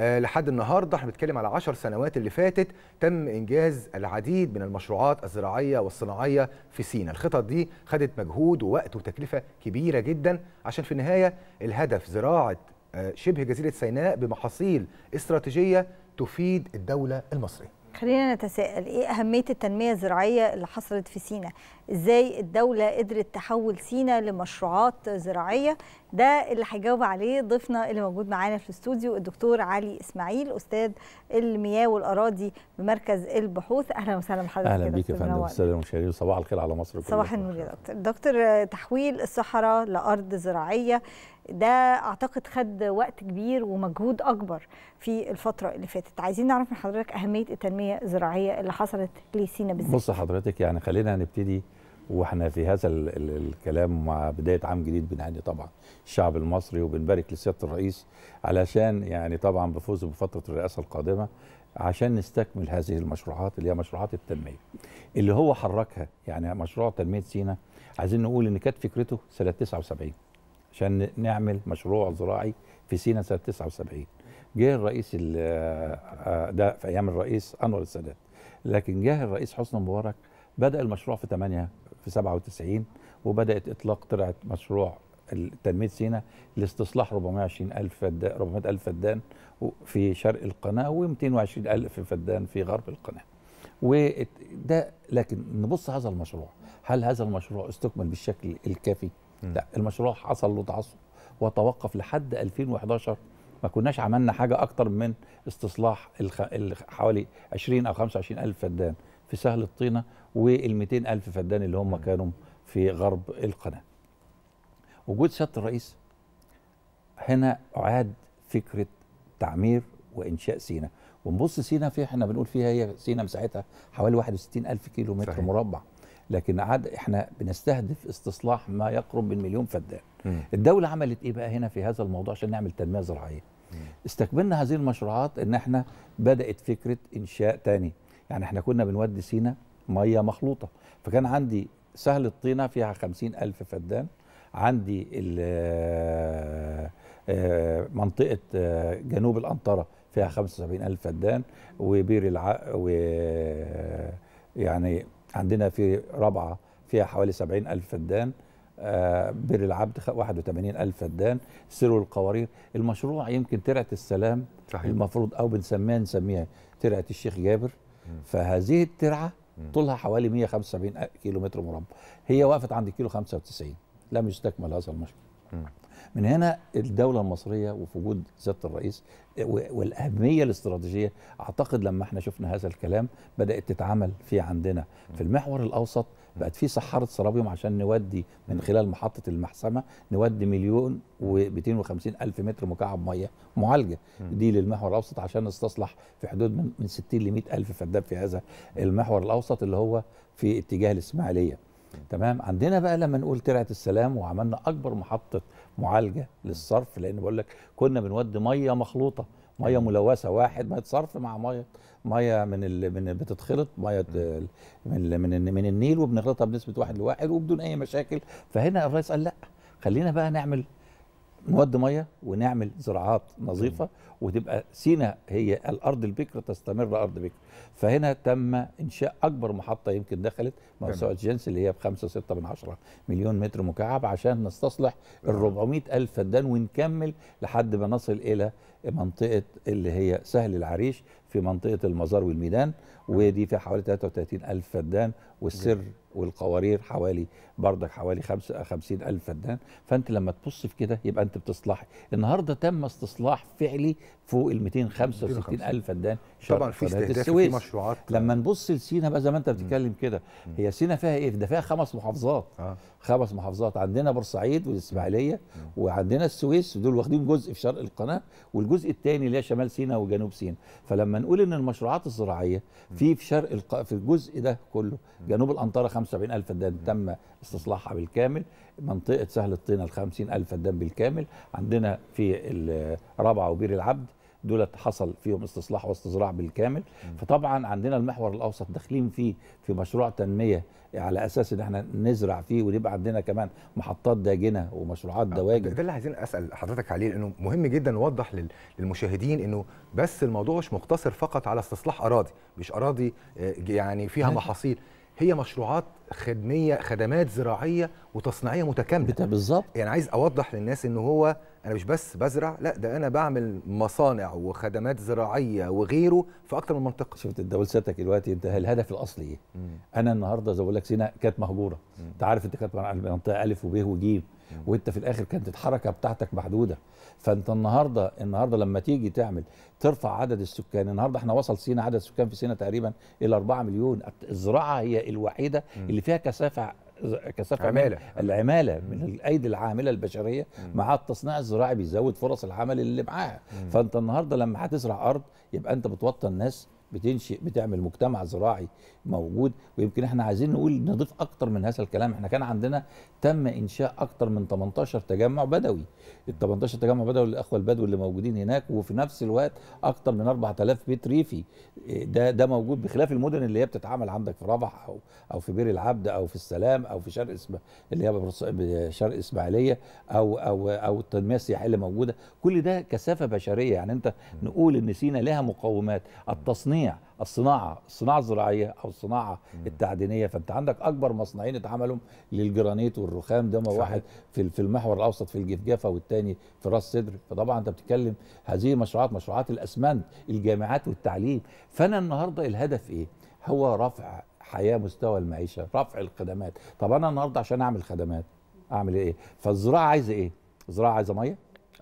آه، لحد النهارده احنا بنتكلم على 10 سنوات اللي فاتت تم انجاز العديد من المشروعات الزراعيه والصناعيه في سينا، الخطط دي خدت مجهود ووقت وتكلفه كبيره جدا عشان في النهايه الهدف زراعه آه، شبه جزيره سيناء بمحاصيل استراتيجيه تفيد الدوله المصريه. خلينا نتساءل ايه اهميه التنميه الزراعيه اللي حصلت في سينا ازاي الدوله قدرت تحول سينا لمشروعات زراعيه ده اللي هيجاوب عليه ضيفنا اللي موجود معانا في الاستوديو الدكتور علي اسماعيل استاذ المياه والاراضي بمركز البحوث اهلا وسهلا بحضرتك اهلا بيك يا فندم استاذ المشاهدين صباح الخير على مصر كلها صباح النور يا دكتور دكتور تحويل الصحراء لارض زراعيه ده اعتقد خد وقت كبير ومجهود اكبر في الفتره اللي فاتت عايزين نعرف من حضرتك اهميه التنميه الزراعيه اللي حصلت لسينا بالذات بص حضرتك يعني خلينا نبتدي واحنا في هذا الكلام مع بدايه عام جديد بنعني طبعا الشعب المصري وبنبارك لسياده الرئيس علشان يعني طبعا بفوزه بفتره الرئاسه القادمه عشان نستكمل هذه المشروعات اللي هي مشروعات التنميه اللي هو حركها يعني مشروع تنميه سينا عايزين نقول ان كانت فكرته سنه 79 عشان نعمل مشروع زراعي في سينا سنه 79 جه الرئيس آه، آه، ده في ايام الرئيس انور السادات لكن جه الرئيس حسني مبارك بدا المشروع في 8 في 97 وبدات اطلاق طلعت مشروع تنميه سينا لاستصلاح 420 الف فدان 400 الف فدان في شرق القناه و220 الف فدان في غرب القناه وده لكن نبص هذا المشروع هل هذا المشروع استكمل بالشكل الكافي لا المشروع حصل له تعصب وتوقف لحد 2011 ما كناش عملنا حاجه اكتر من استصلاح الخ... حوالي 20 او 25 الف فدان في سهل الطينه وال 200 الف فدان اللي هم كانوا في غرب القناه. وجود سياده الرئيس هنا اعاد فكره تعمير وانشاء سينا ونبص سينا في احنا بنقول فيها هي سينا مساحتها حوالي 61 الف كيلو متر مربع لكن عاد احنا بنستهدف استصلاح ما يقرب من مليون فدان الدوله عملت ايه بقى هنا في هذا الموضوع عشان نعمل تنميه زراعيه م. استكملنا هذه المشروعات ان احنا بدات فكره انشاء تاني يعني احنا كنا بنودي سينا ميه مخلوطه فكان عندي سهل الطينه فيها خمسين ألف فدان عندي آه، آه، منطقه آه، جنوب الانطره فيها 75 ألف فدان وبير العق و يعني عندنا في رابعه فيها حوالي 70,000 ألف فدان آه، بير العبد 81,000 ألف فدان سرو القوارير المشروع يمكن ترعة السلام صحيح. المفروض أو بنسميها نسميها ترعة الشيخ جابر فهذه الترعة طولها حوالي 175 كيلو متر مربع هي وقفت عند كيلو 95 لم يستكمل هذا المشروع من هنا الدوله المصريه وفي وجود سياده الرئيس والاهميه الاستراتيجيه اعتقد لما احنا شفنا هذا الكلام بدات تتعمل في عندنا في المحور الاوسط بقت في صحاره سرابيوم عشان نودي من خلال محطه المحسمه نودي مليون و250 الف متر مكعب ميه معالجه دي للمحور الاوسط عشان نستصلح في حدود من من 60 ل 100 الف فدان في هذا المحور الاوسط اللي هو في اتجاه الاسماعيليه تمام عندنا بقى لما نقول ترعه السلام وعملنا اكبر محطه معالجه للصرف لان بقول لك كنا بنودي ميه مخلوطه ميه ملوثه واحد ميه صرف مع ميه ميه من ال... من بتتخلط ميه من ال... من, ال... من النيل وبنخلطها بنسبه واحد لواحد وبدون اي مشاكل فهنا الرئيس قال لا خلينا بقى نعمل نودي ميه ونعمل زراعات نظيفه وتبقى سينا هي الارض البكر تستمر ارض بكر فهنا تم انشاء اكبر محطه يمكن دخلت موسوعه جنس اللي هي ب 5 من عشرة مليون متر مكعب عشان نستصلح ال الف فدان ونكمل لحد ما نصل الى منطقه اللي هي سهل العريش في منطقه المزار والميدان ودي فيها حوالي 33 الف فدان والسر جميل. والقوارير حوالي بردك حوالي 50 ألف فدان فأنت لما تبص في كده يبقى أنت بتصلحي النهاردة تم استصلاح فعلي فوق ال 265 ألف فدان طبعا في استهداف في مشروعات لما نبص لسينا بقى زي ما انت بتتكلم كده هي سينا فيها ايه؟ ده فيها خمس محافظات آه. خمس محافظات عندنا بورسعيد والاسماعيليه وعندنا السويس ودول واخدين جزء في شرق القناه والجزء الثاني اللي هي شمال سينا وجنوب سينا فلما نقول ان المشروعات الزراعيه في في شرق الق... في الجزء ده كله جنوب الانطره 75000 فدان تم استصلاحها بالكامل منطقه سهل الطينه ال 50000 فدان بالكامل عندنا في الرابعه وبير العبد دولت حصل فيهم استصلاح واستزراع بالكامل فطبعا عندنا المحور الاوسط داخلين فيه في مشروع تنميه على اساس ان احنا نزرع فيه ويبقى عندنا كمان محطات داجنه ومشروعات آه، دواجن ده اللي عايزين اسال حضرتك عليه لانه مهم جدا نوضح للمشاهدين انه بس الموضوع مش مقتصر فقط على استصلاح اراضي مش اراضي آه، يعني فيها محاصيل هي مشروعات خدميه خدمات زراعيه وتصنيعيه متكامله بالظبط يعني عايز اوضح للناس ان هو انا مش بس بزرع لا ده انا بعمل مصانع وخدمات زراعيه وغيره في اكتر من منطقه شفت الدول سيادتك دلوقتي انت الهدف الاصلي ايه انا النهارده زي بقول لك سينا كانت مهجوره انت عارف انت كانت منطقه الف وب وج وانت في الاخر كانت الحركه بتاعتك محدوده فانت النهارده النهارده لما تيجي تعمل ترفع عدد السكان النهارده احنا وصل سينا عدد السكان في سينا تقريبا الى 4 مليون الزراعه هي الوحيده اللي فيها كثافه كثافه عماله العماله من الايدي العامله البشريه مع التصنيع الزراعي بيزود فرص العمل اللي معاها فانت النهارده لما هتزرع ارض يبقى انت بتوطن ناس بتنشئ بتعمل مجتمع زراعي موجود ويمكن احنا عايزين نقول نضيف اكتر من هذا الكلام احنا كان عندنا تم انشاء اكتر من 18 تجمع بدوي ال 18 تجمع بدوي للاخوه البدو اللي موجودين هناك وفي نفس الوقت اكتر من 4000 بيت ريفي إيه، ده ده موجود بخلاف المدن اللي هي بتتعمل عندك في رفح او او في بير العبد او في السلام او في شرق اسم اللي هي شرق اسماعيليه او او او التنميه السياحيه اللي موجوده كل ده كثافه بشريه يعني انت نقول ان سينا لها مقومات التصنيع التصنيع الصناعه الصناعه الزراعيه او الصناعه مم. التعدينيه فانت عندك اكبر مصنعين اتعملوا للجرانيت والرخام ده ما واحد في في المحور الاوسط في الجفجافه والتاني في راس سدر فطبعا انت بتتكلم هذه مشروعات مشروعات الاسمنت الجامعات والتعليم فانا النهارده الهدف ايه هو رفع حياه مستوى المعيشه رفع الخدمات طب انا النهارده عشان اعمل خدمات اعمل ايه فالزراعه عايزه ايه الزراعه عايزه ميه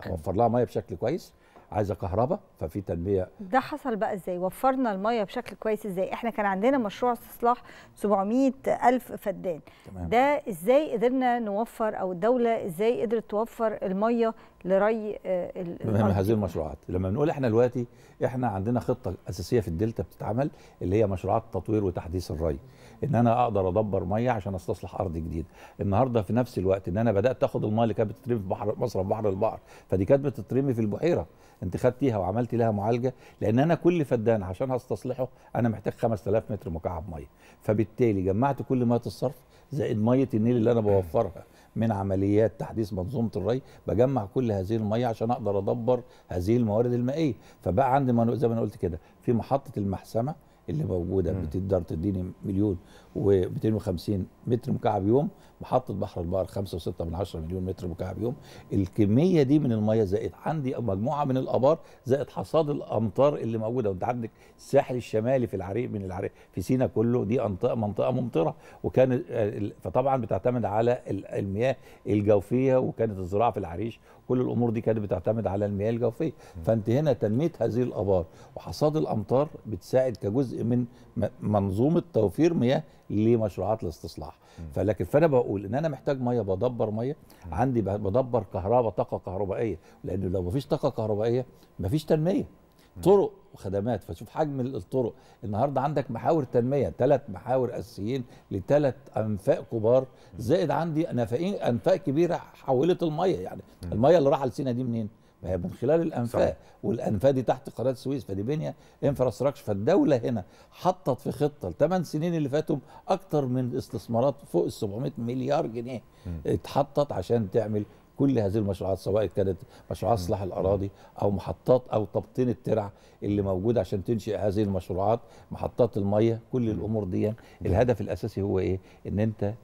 اوفر لها ميه بشكل كويس عايزه كهرباء ففي تنميه ده حصل بقى ازاي وفرنا الميه بشكل كويس ازاي احنا كان عندنا مشروع استصلاح 700 الف فدان تمام. ده ازاي قدرنا نوفر او الدوله ازاي قدرت توفر الميه لري آه، من هذه المشروعات لما بنقول احنا دلوقتي احنا عندنا خطه اساسيه في الدلتا بتتعمل اللي هي مشروعات تطوير وتحديث الري ان انا اقدر ادبر ميه عشان استصلح ارض جديده النهارده في نفس الوقت ان انا بدات اخد الميه اللي كانت بتترمي في بحر مصر في بحر البحر فدي كانت بتترمي في البحيره انت خدتيها وعملت لها معالجه لان انا كل فدان عشان هستصلحه انا محتاج 5000 متر مكعب ميه فبالتالي جمعت كل ميه الصرف زائد ميه النيل اللي انا بوفرها من عمليات تحديث منظومه الري بجمع كل هذه الميه عشان اقدر ادبر هذه الموارد المائيه فبقى عندي زي ما انا قلت كده في محطه المحسمه اللي موجوده بتقدر تديني مليون و250 متر مكعب يوم محطه بحر البقر 5.6 من مليون متر مكعب يوم الكميه دي من الميه زائد عندي مجموعه من الابار زائد حصاد الامطار اللي موجوده وانت عندك الساحل الشمالي في العريق من العريق في سينا كله دي منطقه منطقه ممطره وكان فطبعا بتعتمد على المياه الجوفيه وكانت الزراعه في العريش كل الامور دي كانت بتعتمد على المياه الجوفيه فانت هنا تنميه هذه الابار وحصاد الامطار بتساعد كجزء من منظومه توفير مياه لمشروعات الاستصلاح فلكن فانا بقول ان انا محتاج ميه بدبر ميه عندي بدبر كهرباء طاقه كهربائيه لانه لو مفيش طاقه كهربائيه مفيش تنميه طرق وخدمات فشوف حجم الطرق النهارده عندك محاور تنميه ثلاث محاور اساسيين لثلاث انفاق كبار زائد عندي نفقين انفاق كبيره حولت الميه يعني الميه اللي راح لسينا دي منين؟ ما هي من خلال الانفاق صحيح. والانفاق دي تحت قناه السويس فدي بنيه انفراستراكشر فالدوله هنا حطت في خطه الثمان سنين اللي فاتوا اكتر من استثمارات فوق ال 700 مليار جنيه م. اتحطت عشان تعمل كل هذه المشروعات سواء كانت مشروعات اصلاح الاراضي او محطات او تبطين الترع اللي موجوده عشان تنشئ هذه المشروعات محطات الميه كل الامور دي الهدف الاساسي هو ايه ان انت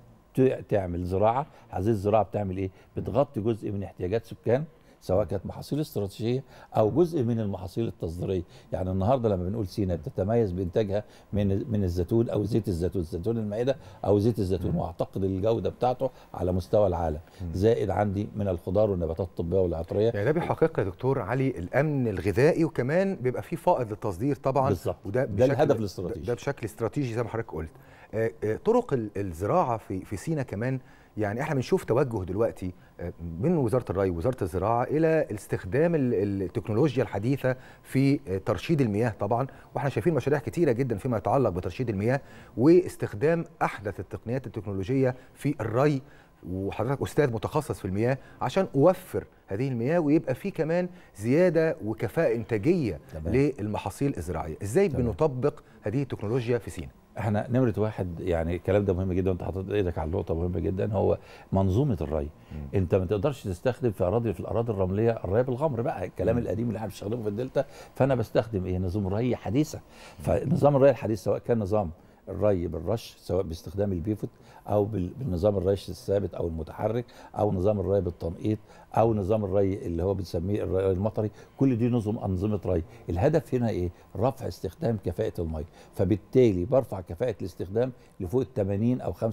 تعمل زراعه هذه الزراعه بتعمل ايه بتغطي جزء من احتياجات سكان سواء كانت محاصيل استراتيجيه او جزء من المحاصيل التصديريه يعني النهارده لما بنقول سينا بتتميز بانتاجها من من الزيتون او زيت الزيتون زيتون المائده او زيت الزيتون واعتقد الجوده بتاعته على مستوى العالم زائد عندي من الخضار والنباتات الطبيه والعطريه يعني ده بيحقق يا دكتور علي الامن الغذائي وكمان بيبقى فيه فائض للتصدير طبعا بالظبط وده ده الهدف الاستراتيجي ده بشكل استراتيجي زي ما حضرتك قلت آه، آه، طرق الزراعه في في سينا كمان يعني احنا بنشوف توجه دلوقتي آه، من وزاره الري ووزاره الزراعه الى استخدام التكنولوجيا الحديثه في ترشيد المياه طبعا واحنا شايفين مشاريع كتيره جدا فيما يتعلق بترشيد المياه واستخدام احدث التقنيات التكنولوجيه في الري وحضرتك استاذ متخصص في المياه عشان اوفر هذه المياه ويبقى في كمان زياده وكفاءه انتاجيه تمام. للمحاصيل الزراعيه ازاي تمام. بنطبق هذه التكنولوجيا في سينا احنا نمره واحد يعني الكلام ده مهم جدا انت حاطط ايدك على النقطه مهمه جدا هو منظومه الري انت ما تقدرش تستخدم في اراضي في الاراضي الرمليه الري بالغمر بقى الكلام مم. القديم اللي احنا بنستخدمه في الدلتا فانا بستخدم ايه نظام ري حديثه فنظام الري الحديث سواء كان نظام الري بالرش سواء باستخدام البيفوت او بالنظام الرش الثابت او المتحرك او نظام الري بالتنقيط او نظام الري اللي هو بنسميه الري المطري كل دي نظم انظمه ري الهدف هنا ايه رفع استخدام كفاءه الميه فبالتالي برفع كفاءه الاستخدام لفوق 80 او 85%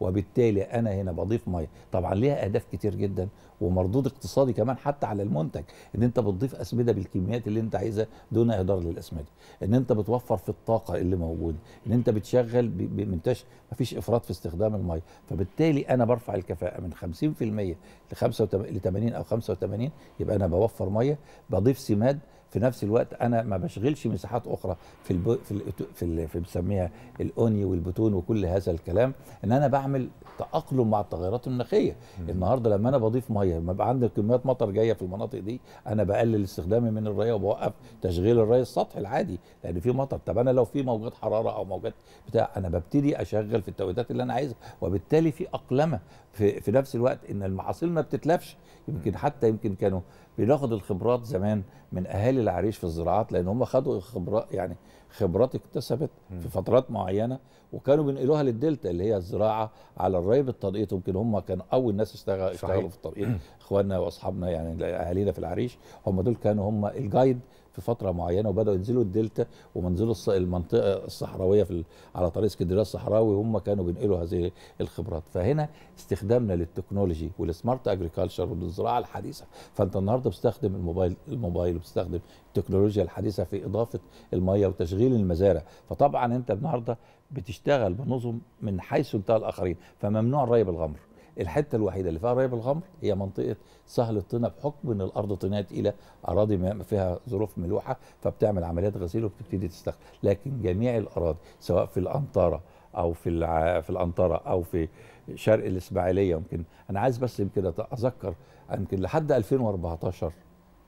وبالتالي انا هنا بضيف ميه طبعا ليها اهداف كتير جدا ومردود اقتصادي كمان حتى على المنتج ان انت بتضيف اسمده بالكميات اللي انت عايزها دون اهدار للاسمده ان انت بتوفر في الطاقه اللي موجوده ان انت بتشغل بمنتش ما فيش افراط في استخدام الميه فبالتالي انا برفع الكفاءه من 50% ل 85 80 او 85 يبقى انا بوفر ميه بضيف سماد في نفس الوقت انا ما بشغلش مساحات اخرى في الب... في ال... في, ال... في بسميها الاوني والبتون وكل هذا الكلام ان انا بعمل تاقلم مع التغيرات المناخيه النهارده لما انا بضيف ميه لما بقى عندي كميات مطر جايه في المناطق دي انا بقلل استخدامي من الري وبوقف تشغيل الري السطحي العادي لان في مطر طب انا لو في موجات حراره او موجات بتاع انا ببتدي اشغل في التوقيتات اللي انا عايزها وبالتالي في اقلمه في, في نفس الوقت ان المحاصيل ما بتتلفش يمكن حتى يمكن كانوا بناخد الخبرات زمان من اهالي العريش في الزراعات لان هم خدوا خبرات يعني خبرات اكتسبت في فترات معينه وكانوا بينقلوها للدلتا اللي هي الزراعه على الري بالتنقيط يمكن هم كانوا اول ناس اشتغل اشتغلوا في التنقيط اخواننا واصحابنا يعني اهالينا في العريش هم دول كانوا هم الجايد في فتره معينه وبداوا ينزلوا الدلتا ومنزلوا المنطقه الصحراويه في على طريق اسكندريه الصحراوي هم كانوا بينقلوا هذه الخبرات فهنا استخدامنا للتكنولوجي والسمارت اجريكلتشر والزراعه الحديثه فانت النهارده بتستخدم الموبايل الموبايل وبتستخدم التكنولوجيا الحديثه في اضافه الميه وتشغيل المزارع فطبعا انت النهارده بتشتغل بنظم من حيث انتهى الاخرين فممنوع الري بالغمر الحته الوحيده اللي فيها ريب الغمر هي منطقه سهل الطينه بحكم ان الارض طينيه تقيله اراضي فيها ظروف ملوحه فبتعمل عمليات غسيل وبتبتدي تستخدم لكن جميع الاراضي سواء في الانطره او في الع... في الانطره او في شرق الاسماعيليه يمكن انا عايز بس يمكن اذكر يمكن لحد 2014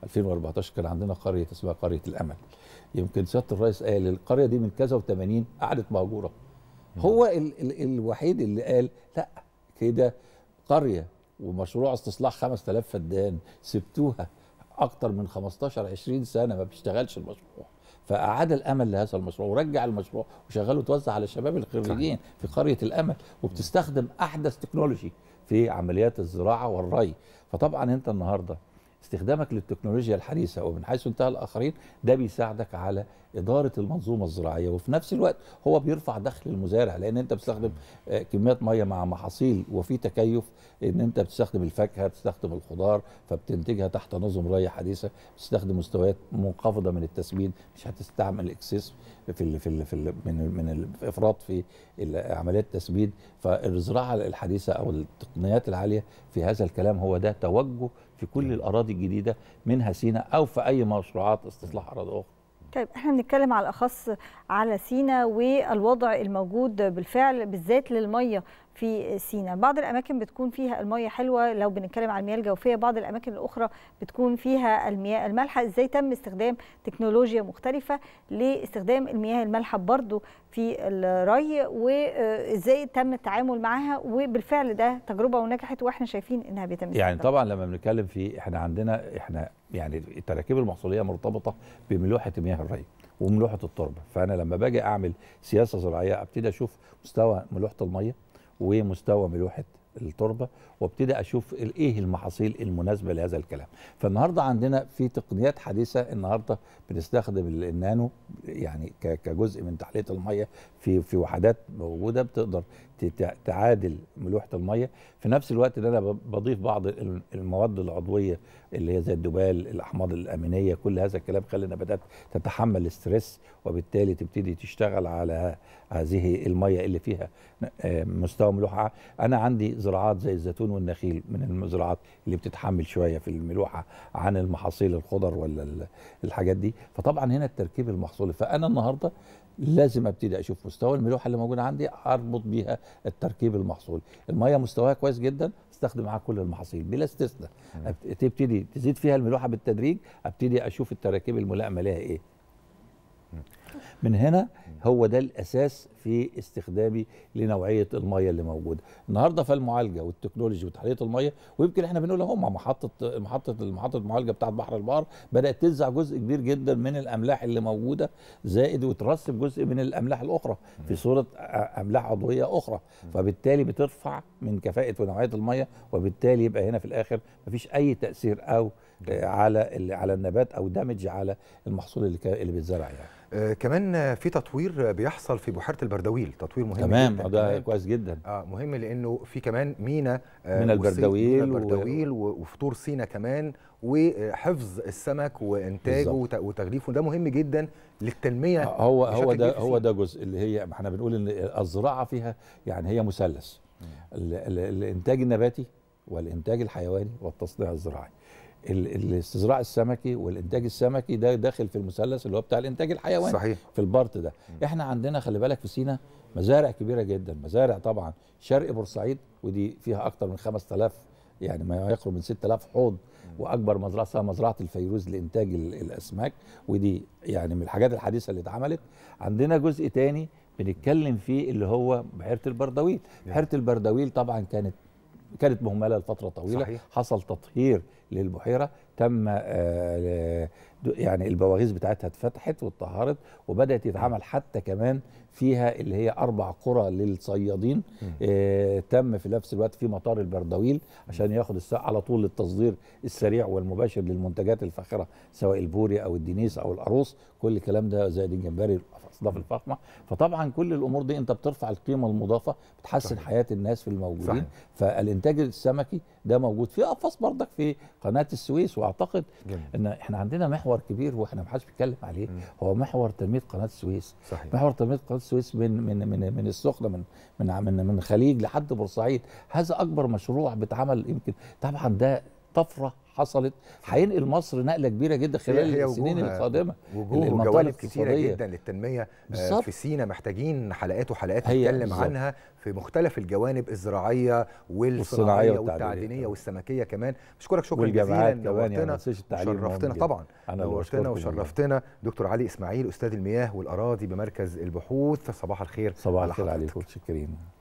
2014 كان عندنا قريه اسمها قريه الامل يمكن سياده الرئيس قال القريه دي من كذا و80 قعدت مهجوره هو ال ال الوحيد اللي قال لا كده قريه ومشروع استصلاح 5000 فدان سبتوها اكتر من 15 20 سنه ما بيشتغلش المشروع فاعاد الامل لهذا المشروع ورجع المشروع وشغله توزع على الشباب الخريجين في قريه الامل وبتستخدم احدث تكنولوجي في عمليات الزراعه والري فطبعا انت النهارده استخدامك للتكنولوجيا الحديثه ومن حيث انتهى الاخرين ده بيساعدك على اداره المنظومه الزراعيه وفي نفس الوقت هو بيرفع دخل المزارع لان انت بتستخدم آه، كميات ميه مع محاصيل وفي تكيف ان انت بتستخدم الفاكهه بتستخدم الخضار فبتنتجها تحت نظم ري حديثه بتستخدم مستويات منخفضه من التسمين مش هتستعمل اكسس في الـ في الـ في الـ من من الافراط في عمليات التسميد فالزراعه الحديثه او التقنيات العاليه في هذا الكلام هو ده توجه في كل الاراضي الجديده منها سينا او في اي مشروعات استصلاح اراضي اخرى طيب احنا بنتكلم على الاخص على سينا والوضع الموجود بالفعل بالذات للميه في سينا بعض الاماكن بتكون فيها الميه حلوه لو بنتكلم عن المياه الجوفيه بعض الاماكن الاخرى بتكون فيها المياه المالحه ازاي تم استخدام تكنولوجيا مختلفه لاستخدام المياه المالحه برضو في الري وازاي تم التعامل معاها وبالفعل ده تجربه ونجحت واحنا شايفين انها بيتم يعني طبعا لما بنتكلم في احنا عندنا احنا يعني التراكيب المحصوليه مرتبطه بملوحه مياه الري وملوحه التربه فانا لما باجي اعمل سياسه زراعيه ابتدي اشوف مستوى ملوحه الميه ومستوى ملوحه التربه وابتدي اشوف ايه المحاصيل المناسبه لهذا الكلام فالنهارده عندنا في تقنيات حديثه النهارده بنستخدم النانو يعني كجزء من تحليه الميه في في وحدات موجوده بتقدر تعادل ملوحه الميه في نفس الوقت ده انا بضيف بعض المواد العضويه اللي هي زي الدبال الاحماض الامينيه كل هذا الكلام خلى النباتات تتحمل الاسترس وبالتالي تبتدي تشتغل على هذه الميه اللي فيها آه، مستوى ملوحه انا عندي زراعات زي الزيتون والنخيل من المزرعات اللي بتتحمل شويه في الملوحه عن المحاصيل الخضر ولا الحاجات دي فطبعا هنا التركيب المحصولي فانا النهارده لازم ابتدي اشوف مستوى الملوحه اللي موجوده عندي اربط بيها التركيب المحصول الميه مستواها كويس جدا استخدم معاها كل المحاصيل بلا استثناء تبتدي تزيد فيها الملوحه بالتدريج ابتدي اشوف التراكيب الملائمه لها ايه من هنا هو ده الاساس في استخدامي لنوعيه الميه اللي موجوده النهارده فالمعالجه والتكنولوجي وتحليه الميه ويمكن احنا بنقول اهو محطه محطه محطه المعالجه بتاعه بحر البحر بدات تنزع جزء كبير جدا من الاملاح اللي موجوده زائد وترسب جزء من الاملاح الاخرى في صوره املاح عضويه اخرى فبالتالي بترفع من كفاءه ونوعيه الميه وبالتالي يبقى هنا في الاخر مفيش اي تاثير او آه، على على النبات او دامج على المحصول اللي اللي بيتزرع يعني آه كمان في تطوير بيحصل في بحيره البردويل تطوير مهم تمام جداً ده كويس جدا اه مهم لانه في كمان مينا آه من البردويل من البردويل و... وفطور سينا كمان وحفظ السمك وانتاجه بالزبط. وتغليفه ده مهم جدا للتنميه آه، هو هو ده هو ده جزء اللي هي احنا بنقول ان الزراعه فيها يعني هي مثلث الانتاج النباتي والانتاج الحيواني والتصنيع الزراعي الاستزراع السمكي والانتاج السمكي ده داخل في المثلث اللي هو بتاع الانتاج الحيواني صحيح في البارت ده م. احنا عندنا خلي بالك في سينا مزارع كبيره جدا مزارع طبعا شرق بورسعيد ودي فيها اكتر من 5000 يعني ما يقرب من 6000 حوض واكبر مزرعه اسمها مزرعه الفيروز لانتاج الاسماك ودي يعني من الحاجات الحديثه اللي اتعملت عندنا جزء تاني بنتكلم فيه اللي هو بحيره البردويل بحيره البردويل طبعا كانت كانت مهمله لفتره طويله صحيح. حصل تطهير للبحيره تم آه، يعني البواغيث بتاعتها اتفتحت واتطهرت وبدات يتعمل حتى كمان فيها اللي هي اربع قرى للصيادين آه، تم في نفس الوقت في مطار البردويل عشان ياخد الساعه على طول للتصدير السريع والمباشر للمنتجات الفاخره سواء البوري او الدنيس او القاروص كل الكلام ده زائد الجمبري الاصناف الفاخمه فطبعا كل الامور دي انت بترفع القيمه المضافه بتحسن صحيح. حياه الناس في الموجودين صحيح. فالانتاج السمكي ده موجود في اقفاص بردك في قناه السويس واعتقد جميل. ان احنا عندنا محور كبير واحنا ما حدش بيتكلم عليه مم. هو محور تنميه قناه السويس صحيح. محور تنميه قناه السويس من من من من السخنه من من من, من الخليج لحد بورسعيد هذا اكبر مشروع بيتعمل يمكن طبعا ده طفره حصلت هينقل مصر نقله كبيره جدا خلال هي السنين القادمه وجوه وجوانب كتيره جدا للتنميه آه، بالزبط. في سينا محتاجين حلقات وحلقات نتكلم عنها في مختلف الجوانب الزراعيه والصناعيه والتعدينيه والسمكيه كمان بشكرك شكرا جزيلا يعني نورتنا وشرفتنا طبعا نورتنا وشرفتنا دكتور علي اسماعيل استاذ المياه والاراضي بمركز البحوث صباح الخير صباح الخير عليكم شكرا